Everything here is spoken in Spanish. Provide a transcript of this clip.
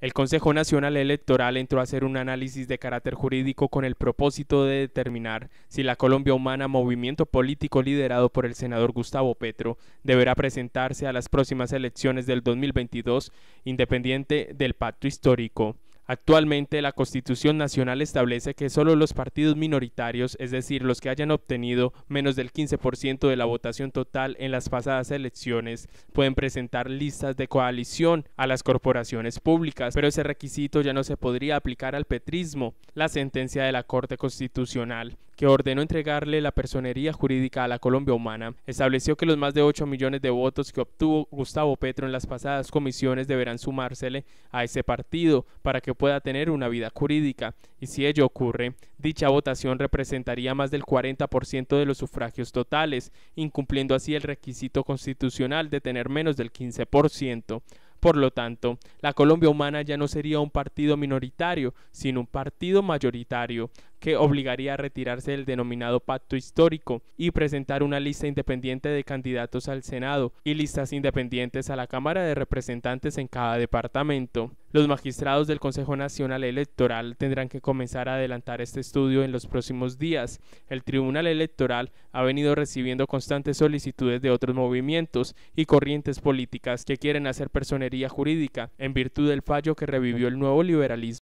El Consejo Nacional Electoral entró a hacer un análisis de carácter jurídico con el propósito de determinar si la Colombia Humana, movimiento político liderado por el senador Gustavo Petro, deberá presentarse a las próximas elecciones del 2022 independiente del pacto histórico. Actualmente la Constitución Nacional establece que solo los partidos minoritarios, es decir, los que hayan obtenido menos del 15% de la votación total en las pasadas elecciones, pueden presentar listas de coalición a las corporaciones públicas, pero ese requisito ya no se podría aplicar al petrismo. La sentencia de la Corte Constitucional que ordenó entregarle la personería jurídica a la Colombia humana, estableció que los más de 8 millones de votos que obtuvo Gustavo Petro en las pasadas comisiones deberán sumársele a ese partido para que pueda tener una vida jurídica, y si ello ocurre, dicha votación representaría más del 40% de los sufragios totales, incumpliendo así el requisito constitucional de tener menos del 15%. Por lo tanto, la Colombia humana ya no sería un partido minoritario, sino un partido mayoritario, que obligaría a retirarse del denominado pacto histórico y presentar una lista independiente de candidatos al Senado y listas independientes a la Cámara de Representantes en cada departamento. Los magistrados del Consejo Nacional Electoral tendrán que comenzar a adelantar este estudio en los próximos días. El Tribunal Electoral ha venido recibiendo constantes solicitudes de otros movimientos y corrientes políticas que quieren hacer personería jurídica en virtud del fallo que revivió el nuevo liberalismo